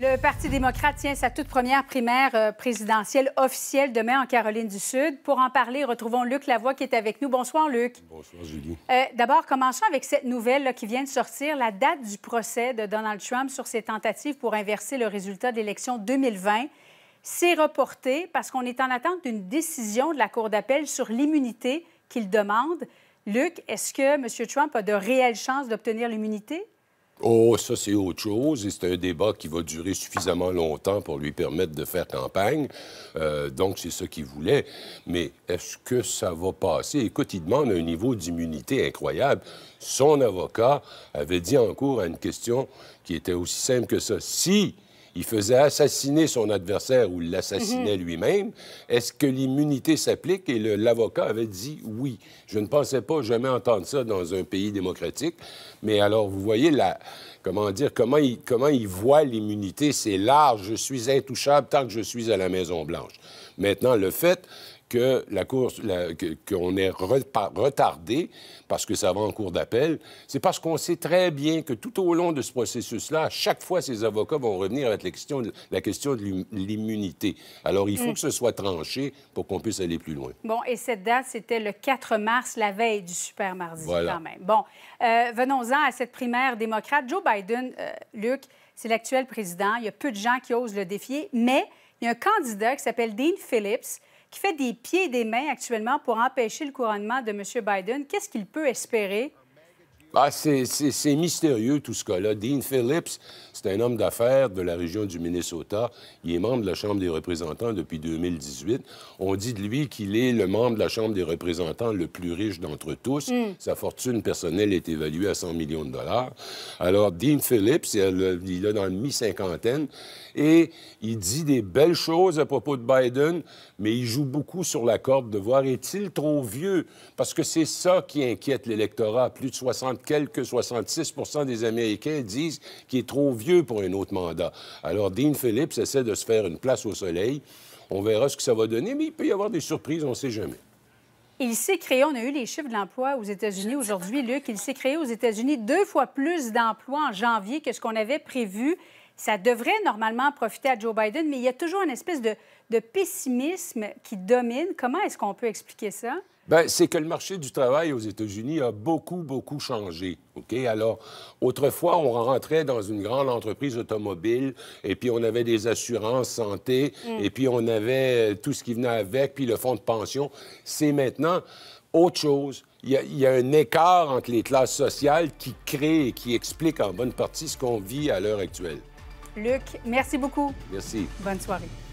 Le Parti démocrate tient sa toute première primaire euh, présidentielle officielle demain en Caroline du Sud. Pour en parler, retrouvons Luc Lavoie qui est avec nous. Bonsoir, Luc. Bonsoir, Julie. Euh, d'abord, commençons avec cette nouvelle qui vient de sortir, la date du procès de Donald Trump sur ses tentatives pour inverser le résultat de l'élection 2020. s'est reportée parce qu'on est en attente d'une décision de la Cour d'appel sur l'immunité qu'il demande. Luc, est-ce que M. Trump a de réelles chances d'obtenir l'immunité? Oh, ça, c'est autre chose et c'est un débat qui va durer suffisamment longtemps pour lui permettre de faire campagne. Euh, donc, c'est ce qu'il voulait. Mais est-ce que ça va passer? Écoute, il demande un niveau d'immunité incroyable. Son avocat avait dit en cours à une question qui était aussi simple que ça. Si il faisait assassiner son adversaire ou l'assassinait mhm. lui-même. Est-ce que l'immunité s'applique? Et l'avocat avait dit oui. Je ne pensais pas jamais entendre ça dans un pays démocratique. Mais alors, vous voyez la comment dire, comment il, comment il voit l'immunité. C'est large, je suis intouchable tant que je suis à la Maison-Blanche. Maintenant, le fait que la qu'on est retardé parce que ça va en cours d'appel, c'est parce qu'on sait très bien que tout au long de ce processus-là, à chaque fois, ces avocats vont revenir avec la question de, la question de l'immunité. Alors, il faut mm. que ce soit tranché pour qu'on puisse aller plus loin. Bon, et cette date, c'était le 4 mars, la veille du super mardi, quand même. Bon, euh, venons-en à cette primaire démocrate. Joe Biden, euh, Luc, c'est l'actuel président. Il y a peu de gens qui osent le défier, mais il y a un candidat qui s'appelle Dean Phillips qui fait des pieds et des mains actuellement pour empêcher le couronnement de M. Biden, qu'est-ce qu'il peut espérer bah, c'est mystérieux tout ce cas-là. Dean Phillips, c'est un homme d'affaires de la région du Minnesota. Il est membre de la Chambre des représentants depuis 2018. On dit de lui qu'il est le membre de la Chambre des représentants le plus riche d'entre tous. Hmm. Sa fortune personnelle est évaluée à 100 millions de dollars. Alors, Dean Phillips, il est dans la mi-cinquantaine et il dit des belles choses à propos de Biden, mais il joue beaucoup sur la corde de voir est-il trop vieux? Parce que c'est ça qui inquiète l'électorat. Plus de 60 quelques 66 des Américains disent qu'il est trop vieux pour un autre mandat. Alors Dean Phillips essaie de se faire une place au soleil. On verra ce que ça va donner, mais il peut y avoir des surprises, on ne sait jamais. Il s'est créé, on a eu les chiffres de l'emploi aux États-Unis aujourd'hui, Luc, il s'est créé aux États-Unis deux fois plus d'emplois en janvier que ce qu'on avait prévu. Ça devrait normalement profiter à Joe Biden, mais il y a toujours une espèce de, de pessimisme qui domine. Comment est-ce qu'on peut expliquer ça? Ben, c'est que le marché du travail aux États-Unis a beaucoup, beaucoup changé. OK? Alors, autrefois, on rentrait dans une grande entreprise automobile et puis on avait des assurances santé mm. et puis on avait euh, tout ce qui venait avec, puis le fonds de pension. C'est maintenant autre chose. Il y, il y, a, un écart entre les classes sociales qui crée et qui explique en bonne partie ce qu'on vit à l'heure actuelle. Luc, merci beaucoup. Merci. Bonne soirée.